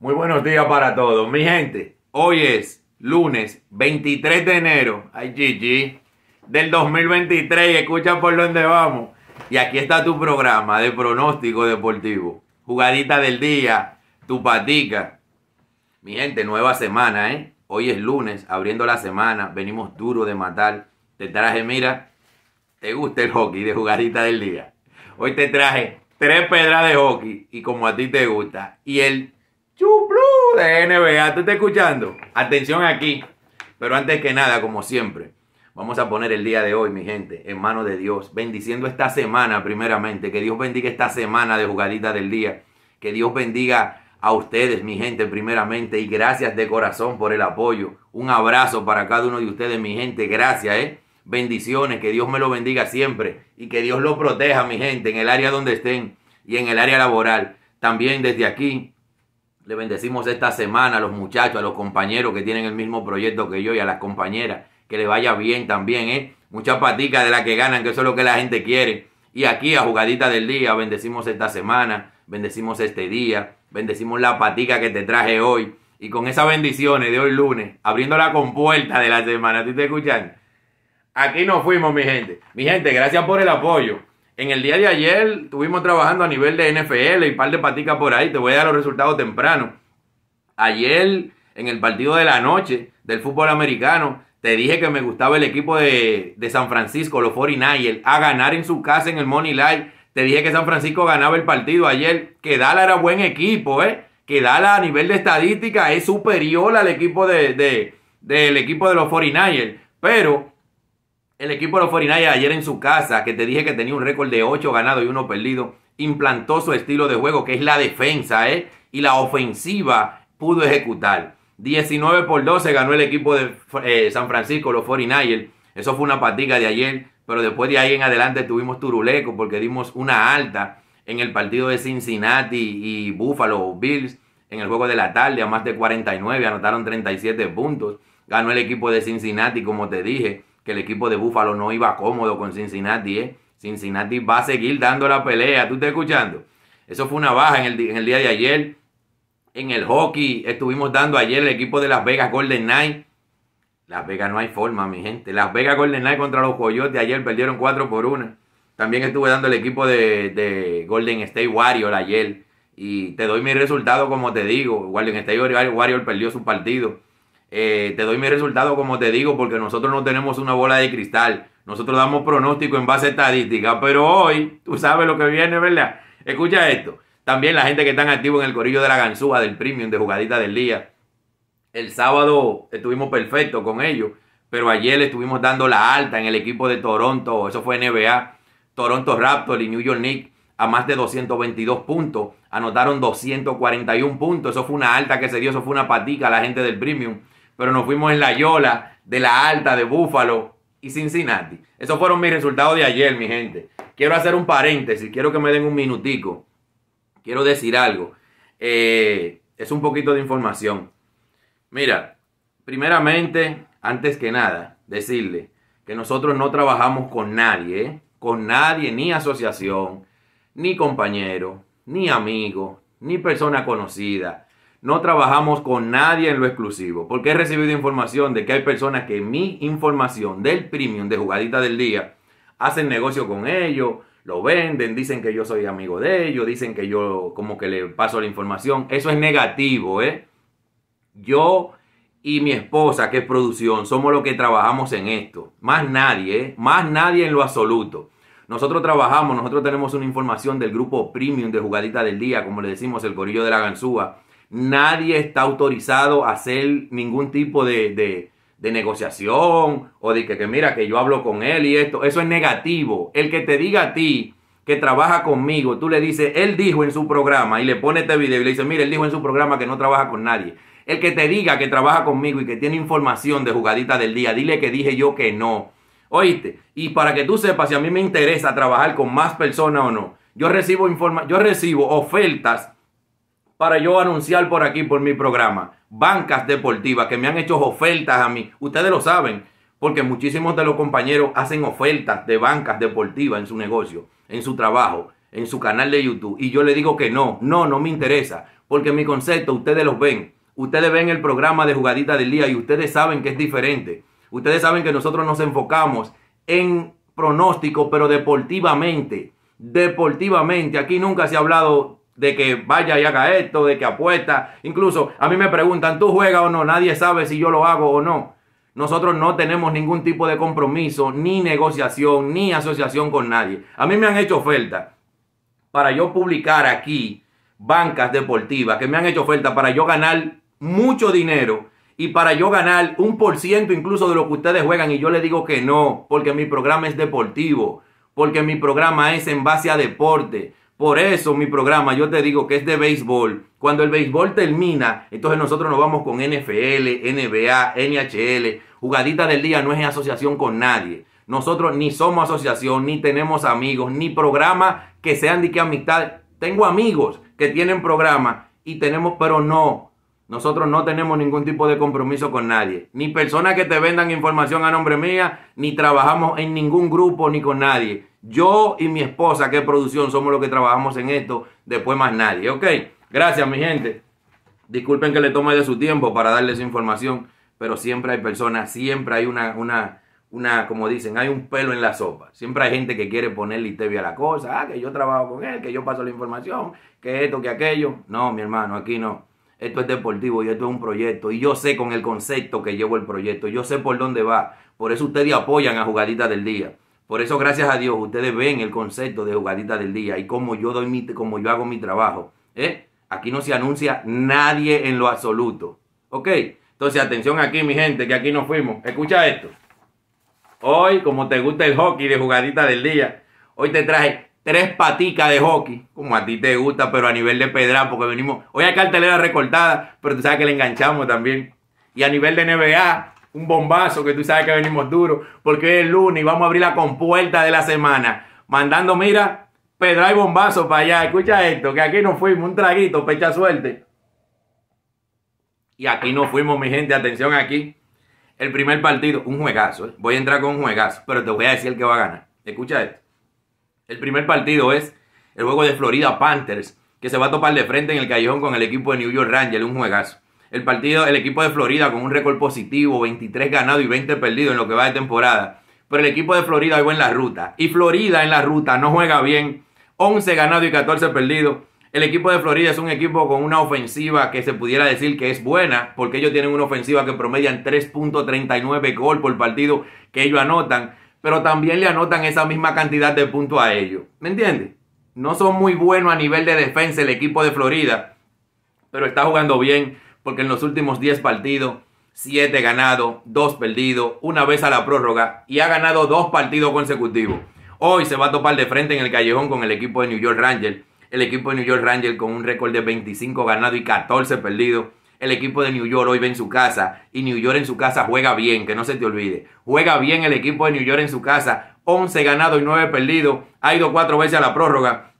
Muy buenos días para todos. Mi gente, hoy es lunes 23 de enero, ay GG, del 2023. Escucha por dónde vamos. Y aquí está tu programa de pronóstico deportivo. Jugadita del día, tu patica. Mi gente, nueva semana, ¿eh? Hoy es lunes, abriendo la semana. Venimos duro de matar. Te traje, mira, te gusta el hockey de jugadita del día. Hoy te traje tres pedras de hockey y como a ti te gusta. Y el Chuplu de NBA. ¿Te estás escuchando? Atención aquí. Pero antes que nada, como siempre, vamos a poner el día de hoy, mi gente, en manos de Dios. Bendiciendo esta semana, primeramente. Que Dios bendiga esta semana de jugadita del día. Que Dios bendiga a ustedes, mi gente, primeramente. Y gracias de corazón por el apoyo. Un abrazo para cada uno de ustedes, mi gente. Gracias, ¿eh? Bendiciones. Que Dios me lo bendiga siempre. Y que Dios lo proteja, mi gente, en el área donde estén y en el área laboral. También desde aquí le bendecimos esta semana a los muchachos, a los compañeros que tienen el mismo proyecto que yo y a las compañeras. Que le vaya bien también, ¿eh? Muchas paticas de las que ganan, que eso es lo que la gente quiere. Y aquí a Jugadita del Día, bendecimos esta semana, bendecimos este día, bendecimos la patica que te traje hoy. Y con esas bendiciones de hoy lunes, abriendo la compuerta de la semana, ¿tú te escuchan? Aquí nos fuimos, mi gente. Mi gente, gracias por el apoyo. En el día de ayer estuvimos trabajando a nivel de NFL y par de paticas por ahí. Te voy a dar los resultados temprano. Ayer, en el partido de la noche del fútbol americano, te dije que me gustaba el equipo de, San Francisco, los 49ers, a ganar en su casa en el Money Light. Te dije que San Francisco ganaba el partido ayer, que Dala era buen equipo, ¿eh? que Dala a nivel de estadística es superior al equipo de, de, del equipo de los 49ers. Pero el equipo de los 49 ayer en su casa, que te dije que tenía un récord de 8 ganados y 1 perdido, implantó su estilo de juego, que es la defensa, ¿eh? Y la ofensiva pudo ejecutar. 19 por 12 ganó el equipo de eh, San Francisco, los 49 Eso fue una patiga de ayer, pero después de ahí en adelante tuvimos turuleco porque dimos una alta en el partido de Cincinnati y Buffalo Bills en el juego de la tarde a más de 49, anotaron 37 puntos. Ganó el equipo de Cincinnati, como te dije que el equipo de Búfalo no iba cómodo con Cincinnati. ¿eh? Cincinnati va a seguir dando la pelea. ¿Tú estás escuchando? Eso fue una baja en el, día de ayer. En el hockey estuvimos dando ayer el equipo de Las Vegas Golden Knight. Las Vegas no hay forma, mi gente. Las Vegas Golden Knight contra los Coyotes ayer perdieron 4 por 1. También estuve dando el equipo de, Golden State Warrior ayer. Y te doy mi resultado como te digo. Golden State Warrior perdió su partido. Eh, te doy mi resultado como te digo, porque nosotros no tenemos una bola de cristal. Nosotros damos pronóstico en base estadística, pero hoy tú sabes lo que viene, ¿verdad? Escucha esto. También la gente que está activo en el corillo de la ganzúa, del premium, de jugadita del día. El sábado estuvimos perfectos con ellos, pero ayer le estuvimos dando la alta en el equipo de Toronto, eso fue NBA, Toronto Raptors y New York Knicks a más de 222 puntos, anotaron 241 puntos, eso fue una alta que se dio, eso fue una patica a la gente del premium pero nos fuimos en la Yola, de la Alta, de Búfalo y Cincinnati. Esos fueron mis resultados de ayer, mi gente. Quiero hacer un paréntesis, quiero que me den un minutico. Quiero decir algo. Eh, es un poquito de información. Mira, primeramente, antes que nada, decirle que nosotros no trabajamos con nadie, ¿eh? con nadie, ni asociación, ni compañero, ni amigo, ni persona conocida no trabajamos con nadie en lo exclusivo, porque he recibido información de que hay personas que mi información del premium de jugadita del día hacen negocio con ellos, lo venden, dicen que yo soy amigo de ellos, dicen que yo como que le paso la información. Eso es negativo, ¿eh? Yo y mi esposa, que es producción, somos los que trabajamos en esto. Más nadie, ¿eh? Más nadie en lo absoluto. Nosotros trabajamos, nosotros tenemos una información del grupo premium de jugadita del día, como le decimos el gorillo de la ganzúa Nadie está autorizado a hacer ningún tipo de, negociación o de que, mira que yo hablo con él y esto. Eso es negativo. El que te diga a ti que trabaja conmigo, tú le dices, él dijo en su programa y le pone este video y le dice, mira, él dijo en su programa que no trabaja con nadie. El que te diga que trabaja conmigo y que tiene información de jugadita del día, dile que dije yo que no. Oíste, y para que tú sepas si a mí me interesa trabajar con más personas o no, yo recibo, informa yo recibo ofertas para yo anunciar por aquí, por mi programa. Bancas deportivas que me han hecho ofertas a mí. Ustedes lo saben, porque muchísimos de los compañeros hacen ofertas de bancas deportivas en su negocio, en su trabajo, en su canal de YouTube. Y yo le digo que no, no, no me interesa, porque mi concepto, ustedes los ven. Ustedes ven el programa de jugadita del día y ustedes saben que es diferente. Ustedes saben que nosotros nos enfocamos en pronóstico, pero deportivamente. Deportivamente. Aquí nunca se ha hablado de que vaya y haga esto, de que apuesta. Incluso a mí me preguntan, ¿tú juegas o no? Nadie sabe si yo lo hago o no. Nosotros no tenemos ningún tipo de compromiso, ni negociación, ni asociación con nadie. A mí me han hecho oferta para yo publicar aquí bancas deportivas que me han hecho oferta para yo ganar mucho dinero y para yo ganar un por ciento incluso de lo que ustedes juegan y yo le digo que no, porque mi programa es deportivo, porque mi programa es en base a deporte, por eso mi programa, yo te digo que es de béisbol. Cuando el béisbol termina, entonces nosotros nos vamos con NFL, NBA, NHL. Jugadita del día no es en asociación con nadie. Nosotros ni somos asociación, ni tenemos amigos, ni programa que sean de qué amistad. Tengo amigos que tienen programa y tenemos, pero no, nosotros no tenemos ningún tipo de compromiso con nadie, ni personas que te vendan información a nombre mía, ni trabajamos en ningún grupo ni con nadie. Yo y mi esposa, que es producción, somos los que trabajamos en esto, después más nadie. Ok, gracias mi gente. Disculpen que le tome de su tiempo para darles información, pero siempre hay personas, siempre hay una, una, una, como dicen, hay un pelo en la sopa. Siempre hay gente que quiere ponerle tebia a la cosa, ah, que yo trabajo con él, que yo paso la información, que esto, que aquello. No, mi hermano, aquí no esto es deportivo y esto es un proyecto. Y yo sé con el concepto que llevo el proyecto, yo sé por dónde va. Por eso ustedes apoyan a Jugadita del Día. Por eso, gracias a Dios, ustedes ven el concepto de Jugadita del Día y cómo yo, doy mi, yo hago mi trabajo. ¿eh? Aquí no se anuncia nadie en lo absoluto. ¿Ok? Entonces, atención aquí, mi gente, que aquí nos fuimos. Escucha esto. Hoy, como te gusta el hockey de Jugadita del Día, hoy te traje tres paticas de hockey, como a ti te gusta, pero a nivel de pedra, porque venimos, hoy hay cartelera recortada, pero tú sabes que le enganchamos también. Y a nivel de NBA, un bombazo que tú sabes que venimos duro, porque es el lunes y vamos a abrir la compuerta de la semana, mandando, mira, pedra y bombazo para allá. Escucha esto, que aquí nos fuimos, un traguito, pecha suerte. Y aquí nos fuimos, mi gente, atención aquí. El primer partido, un juegazo. Eh. Voy a entrar con un juegazo, pero te voy a decir el que va a ganar. Escucha esto. El primer partido es el juego de Florida Panthers, que se va a topar de frente en el callejón con el equipo de New York Rangers, un juegazo. El partido, el equipo de Florida con un récord positivo, 23 ganado y 20 perdidos en lo que va de temporada. Pero el equipo de Florida va en la ruta. Y Florida en la ruta no juega bien. 11 ganado y 14 perdidos. El equipo de Florida es un equipo con una ofensiva que se pudiera decir que es buena, porque ellos tienen una ofensiva que promedian 3.39 gol por partido que ellos anotan pero también le anotan esa misma cantidad de puntos a ellos. ¿Me entiendes? No son muy buenos a nivel de defensa el equipo de Florida, pero está jugando bien porque en los últimos 10 partidos, 7 ganados, 2 perdidos, una vez a la prórroga y ha ganado dos partidos consecutivos. Hoy se va a topar de frente en el callejón con el equipo de New York Rangers. El equipo de New York Rangers con un récord de 25 ganados y 14 perdidos el equipo de New York hoy ve en su casa y New York en su casa juega bien, que no se te olvide. Juega bien el equipo de New York en su casa, 11 ganados y 9 perdidos, ha ido cuatro veces a la prórroga.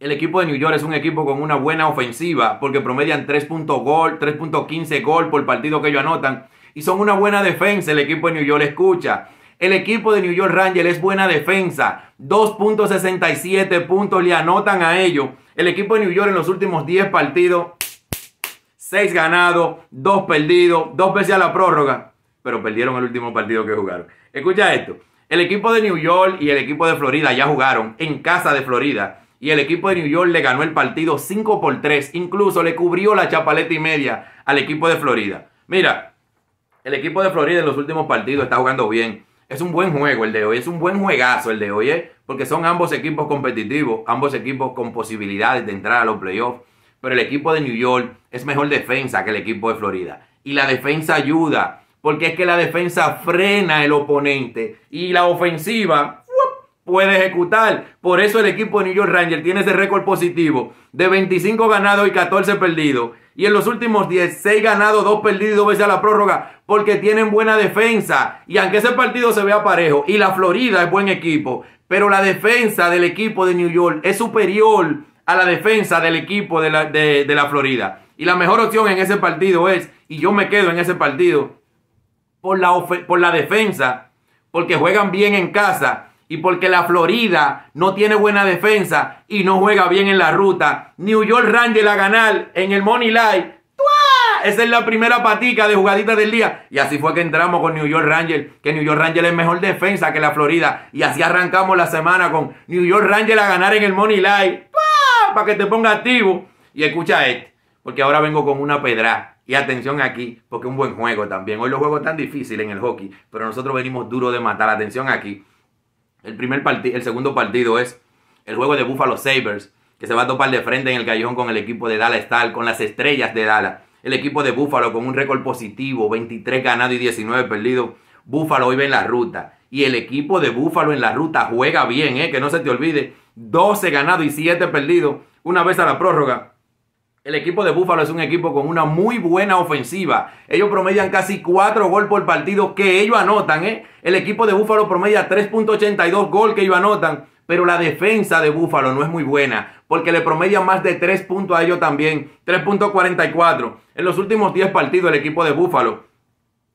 El equipo de New York es un equipo con una buena ofensiva porque promedian puntos gol, 3.15 gol por partido que ellos anotan y son una buena defensa. El equipo de New York escucha. El equipo de New York Rangers es buena defensa. 2.67 puntos le anotan a ellos. El equipo de New York en los últimos 10 partidos 6 ganados, 2 perdidos, dos veces a la prórroga, pero perdieron el último partido que jugaron. Escucha esto, el equipo de New York y el equipo de Florida ya jugaron en casa de Florida y el equipo de New York le ganó el partido 5 por 3, incluso le cubrió la chapaleta y media al equipo de Florida. Mira, el equipo de Florida en los últimos partidos está jugando bien. Es un buen juego el de hoy, es un buen juegazo el de hoy, ¿eh? porque son ambos equipos competitivos, ambos equipos con posibilidades de entrar a los playoffs pero el equipo de New York es mejor defensa que el equipo de Florida. Y la defensa ayuda, porque es que la defensa frena el oponente y la ofensiva puede ejecutar. Por eso el equipo de New York Rangers tiene ese récord positivo de 25 ganados y 14 perdidos. Y en los últimos 16 ganados, 2 perdidos, 2 veces a la prórroga, porque tienen buena defensa. Y aunque ese partido se vea parejo, y la Florida es buen equipo, pero la defensa del equipo de New York es superior a la defensa del equipo de la, Florida. Y la mejor opción en ese partido es, y yo me quedo en ese partido, por la, por la defensa, porque juegan bien en casa y porque la Florida no tiene buena defensa y no juega bien en la ruta. New York Rangers a ganar en el Money Line. Esa es la primera patica de jugadita del día. Y así fue que entramos con New York Rangers, que New York Rangers es mejor defensa que la Florida. Y así arrancamos la semana con New York Rangers a ganar en el Money Line. ¡Ah! Para que te ponga activo. Y escucha esto porque ahora vengo con una pedra. Y atención aquí, porque es un buen juego también. Hoy los juegos tan difíciles en el hockey, pero nosotros venimos duro de matar. Atención aquí. El, primer partido, el segundo partido es el juego de Buffalo Sabres, que se va a topar de frente en el callejón con el equipo de Dallas Tal, con las estrellas de Dallas. El equipo de Buffalo con un récord positivo, 23 ganados y 19 perdidos. Buffalo hoy ve en la ruta. Y el equipo de Buffalo en la ruta juega bien, eh, que no se te olvide 12 ganados y 7 perdidos una vez a la prórroga. El equipo de Búfalo es un equipo con una muy buena ofensiva. Ellos promedian casi 4 gol por partido que ellos anotan. ¿eh? El equipo de Búfalo promedia 3.82 gol que ellos anotan. Pero la defensa de Búfalo no es muy buena porque le promedian más de 3 puntos a ellos también. 3.44. En los últimos 10 partidos el equipo de Búfalo.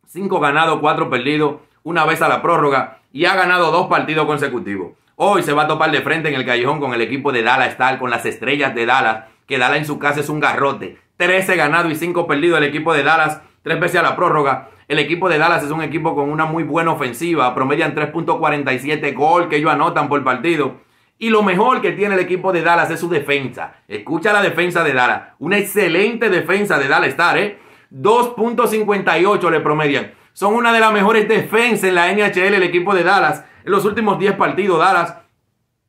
5 ganados, 4 perdidos, una vez a la prórroga y ha ganado dos partidos consecutivos. Hoy se va a topar de frente en el callejón con el equipo de Dallas Star, con las estrellas de Dallas, que Dallas en su casa es un garrote. 13 ganado y 5 perdido el equipo de Dallas, tres veces a la prórroga. El equipo de Dallas es un equipo con una muy buena ofensiva, promedian 3.47 gol que ellos anotan por partido. Y lo mejor que tiene el equipo de Dallas es su defensa. Escucha la defensa de Dallas. Una excelente defensa de Dallas Star, ¿eh? 2.58 le promedian. Son una de las mejores defensas en la NHL, el equipo de Dallas. En los últimos 10 partidos, Dallas,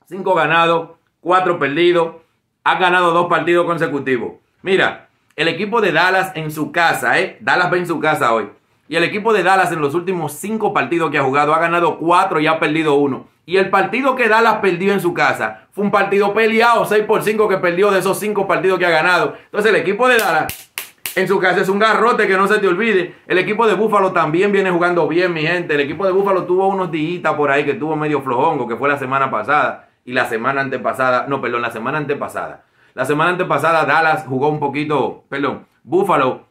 5 ganados, 4 perdidos. Ha ganado 2 partidos consecutivos. Mira, el equipo de Dallas en su casa, ¿eh? Dallas va en su casa hoy. Y el equipo de Dallas en los últimos 5 partidos que ha jugado ha ganado 4 y ha perdido 1. Y el partido que Dallas perdió en su casa fue un partido peleado, 6 por 5 que perdió de esos 5 partidos que ha ganado. Entonces el equipo de Dallas en su casa es un garrote que no se te olvide. El equipo de Búfalo también viene jugando bien, mi gente. El equipo de Búfalo tuvo unos días por ahí que tuvo medio flojongo, que fue la semana pasada y la semana antepasada. No, perdón, la semana antepasada. La semana antepasada Dallas jugó un poquito, perdón, Búfalo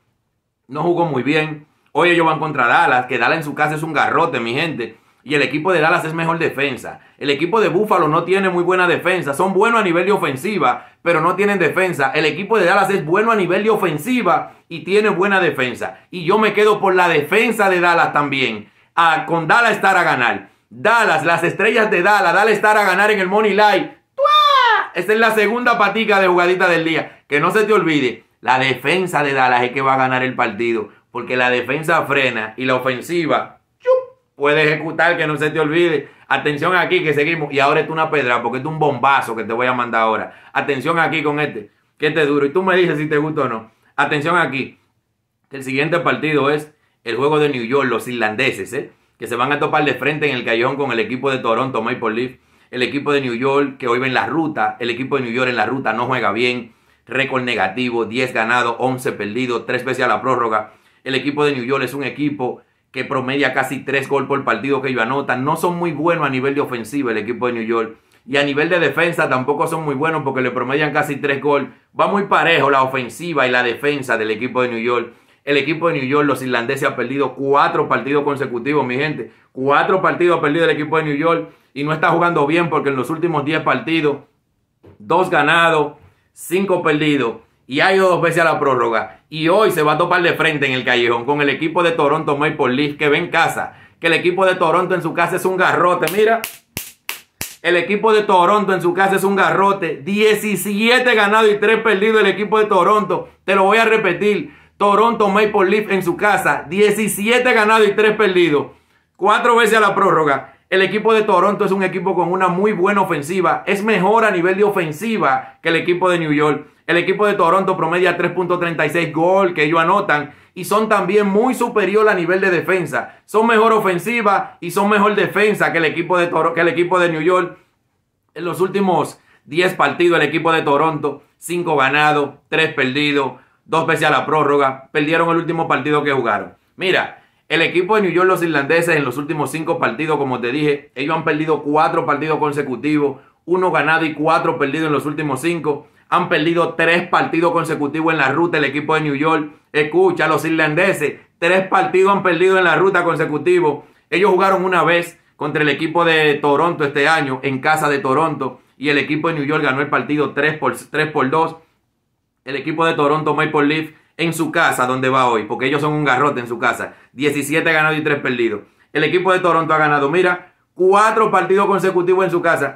no jugó muy bien. Hoy ellos van contra Dallas, que Dallas en su casa es un garrote, mi gente. Y el equipo de Dallas es mejor defensa. El equipo de Buffalo no tiene muy buena defensa. Son buenos a nivel de ofensiva, pero no tienen defensa. El equipo de Dallas es bueno a nivel de ofensiva y tiene buena defensa. Y yo me quedo por la defensa de Dallas también. con Dallas estar a ganar. Dallas, las estrellas de Dallas, Dallas estar a ganar en el Money Line. ¡Tua! Esta es la segunda patica de jugadita del día. Que no se te olvide, la defensa de Dallas es que va a ganar el partido. Porque la defensa frena y la ofensiva puede ejecutar, que no se te olvide. Atención aquí que seguimos. Y ahora es una pedra, porque es un bombazo que te voy a mandar ahora. Atención aquí con este, que este es duro. Y tú me dices si te gusta o no. Atención aquí, el siguiente partido es el juego de New York, los irlandeses, ¿eh? que se van a topar de frente en el callejón con el equipo de Toronto Maple Leaf. El equipo de New York que hoy va en la ruta, el equipo de New York en la ruta no juega bien. Récord negativo, 10 ganados, 11 perdidos, 3 veces a la prórroga. El equipo de New York es un equipo que promedia casi tres gol por partido que ellos anotan. No son muy buenos a nivel de ofensiva el equipo de New York. Y a nivel de defensa tampoco son muy buenos porque le promedian casi tres gol Va muy parejo la ofensiva y la defensa del equipo de New York. El equipo de New York, los irlandeses, ha perdido cuatro partidos consecutivos, mi gente. Cuatro partidos ha perdido el equipo de New York y no está jugando bien porque en los últimos diez partidos, dos ganados, cinco perdidos y ha ido dos veces a la prórroga. Y hoy se va a topar de frente en el callejón con el equipo de Toronto Maple Leafs que ve en casa. Que el equipo de Toronto en su casa es un garrote. Mira, el equipo de Toronto en su casa es un garrote. 17 ganados y 3 perdidos el equipo de Toronto. Te lo voy a repetir. Toronto Maple Leaf en su casa. 17 ganados y 3 perdidos. Cuatro veces a la prórroga. El equipo de Toronto es un equipo con una muy buena ofensiva. Es mejor a nivel de ofensiva que el equipo de New York. El equipo de Toronto promedia 3.36 gol que ellos anotan y son también muy superior a nivel de defensa. Son mejor ofensiva y son mejor defensa que el equipo de, que el equipo de New York. En los últimos 10 partidos el equipo de Toronto, 5 ganados, 3 perdidos, 2 veces a la prórroga, perdieron el último partido que jugaron. Mira, el equipo de New York, los irlandeses, en los últimos cinco partidos, como te dije, ellos han perdido cuatro partidos consecutivos, uno ganado y cuatro perdidos en los últimos cinco. Han perdido tres partidos consecutivos en la ruta el equipo de New York. Escucha, los irlandeses, tres partidos han perdido en la ruta consecutivo. Ellos jugaron una vez contra el equipo de Toronto este año, en casa de Toronto, y el equipo de New York ganó el partido 3 por, 3 por 2. El equipo de Toronto Maple Leaf en su casa donde va hoy, porque ellos son un garrote en su casa. 17 ganados y 3 perdidos. El equipo de Toronto ha ganado, mira, cuatro partidos consecutivos en su casa.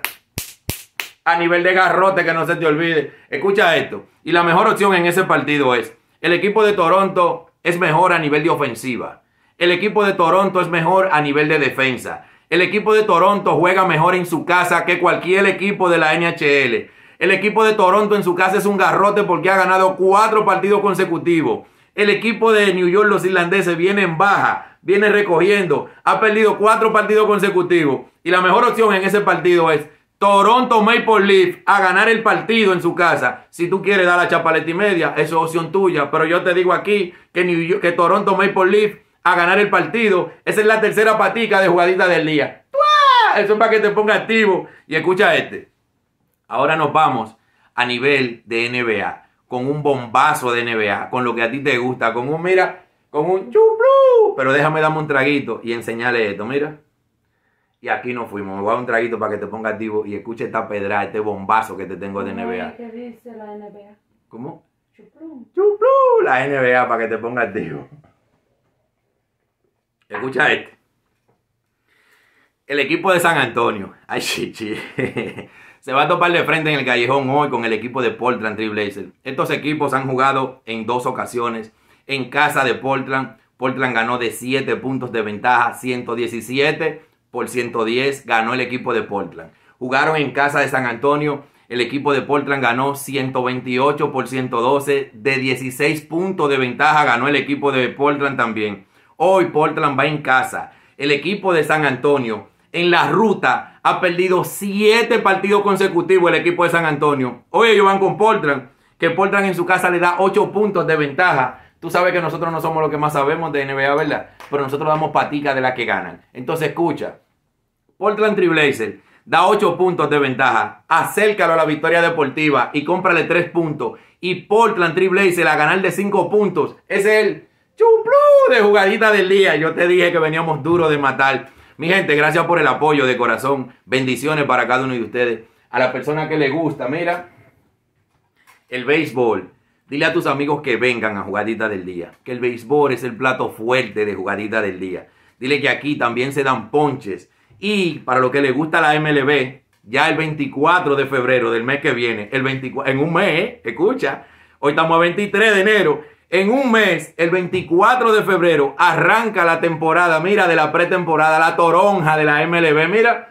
A nivel de garrote, que no se te olvide. Escucha esto. Y la mejor opción en ese partido es, el equipo de Toronto es mejor a nivel de ofensiva. El equipo de Toronto es mejor a nivel de defensa. El equipo de Toronto juega mejor en su casa que cualquier equipo de la NHL. El equipo de Toronto en su casa es un garrote porque ha ganado cuatro partidos consecutivos. El equipo de New York, los irlandeses, viene en baja, viene recogiendo, ha perdido cuatro partidos consecutivos. Y la mejor opción en ese partido es Toronto Maple Leaf a ganar el partido en su casa. Si tú quieres dar la chapaleta y media, eso es opción tuya. Pero yo te digo aquí que, Toronto Maple Leaf a ganar el partido. Esa es la tercera patica de jugadita del día. Eso es para que te ponga activo. Y escucha este. Ahora nos vamos a nivel de NBA, con un bombazo de NBA, con lo que a ti te gusta, con un mira, con un chuplu, pero déjame darme un traguito y enseñarle esto, mira. Y aquí nos fuimos, me voy a dar un traguito para que te ponga activo y escuche esta pedra, este bombazo que te tengo de NBA. ¿Qué dice la NBA? ¿Cómo? Chuplu. Chuplu, la NBA para que te ponga activo. Escucha este. El equipo de San Antonio. Ay, chichi. Se va a topar de frente en el callejón hoy con el equipo de Portland Blazers. Estos equipos han jugado en dos ocasiones en casa de Portland. Portland ganó de 7 puntos de ventaja, 117 por 110 ganó el equipo de Portland. Jugaron en casa de San Antonio. El equipo de Portland ganó 128 por 112. De 16 puntos de ventaja ganó el equipo de Portland también. Hoy Portland va en casa. El equipo de San Antonio en la ruta. Ha perdido siete partidos consecutivos el equipo de San Antonio. Oye, ellos van con Portland, que Portland en su casa le da ocho puntos de ventaja. Tú sabes que nosotros no somos los que más sabemos de NBA, ¿verdad? Pero nosotros damos patica de la que ganan. Entonces, escucha. Portland Triblazer da 8 puntos de ventaja. Acércalo a la victoria deportiva y cómprale 3 puntos. Y Portland Triblazer a ganar de 5 puntos. Es el chuplú de jugadita del día. Yo te dije que veníamos duro de matar. Mi gente, gracias por el apoyo de corazón. Bendiciones para cada uno de ustedes. A la persona que le gusta, mira, el béisbol. Dile a tus amigos que vengan a jugadita del día. Que el béisbol es el plato fuerte de jugadita del día. Dile que aquí también se dan ponches. Y para lo que le gusta la MLB, ya el 24 de febrero del mes que viene, el 24, en un mes, ¿eh? escucha, hoy estamos a 23 de enero, en un mes, el 24 de febrero, arranca la temporada, mira, de la pretemporada, la toronja de la MLB, mira.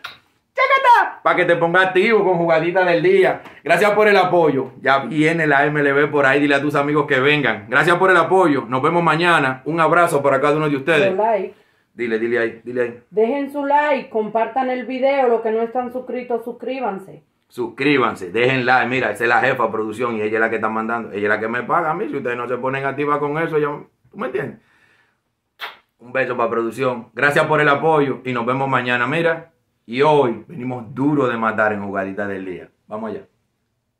Para que te pongas activo con Jugadita del día. Gracias por el apoyo. Ya viene la MLB por ahí. Dile a tus amigos que vengan. Gracias por el apoyo. Nos vemos mañana. Un abrazo para cada uno de ustedes. Like. Dile, dile ahí, dile ahí. Dejen su like, compartan el video. Los que no están suscritos, suscríbanse suscríbanse, dejen like, mira, esa es la jefa de producción y ella es la que está mandando, ella es la que me paga a mí, si ustedes no se ponen activa con eso, ¿tú me entiendes? Un beso para producción, gracias por el apoyo y nos vemos mañana, mira, y hoy venimos duro de matar en jugadita del día, vamos allá.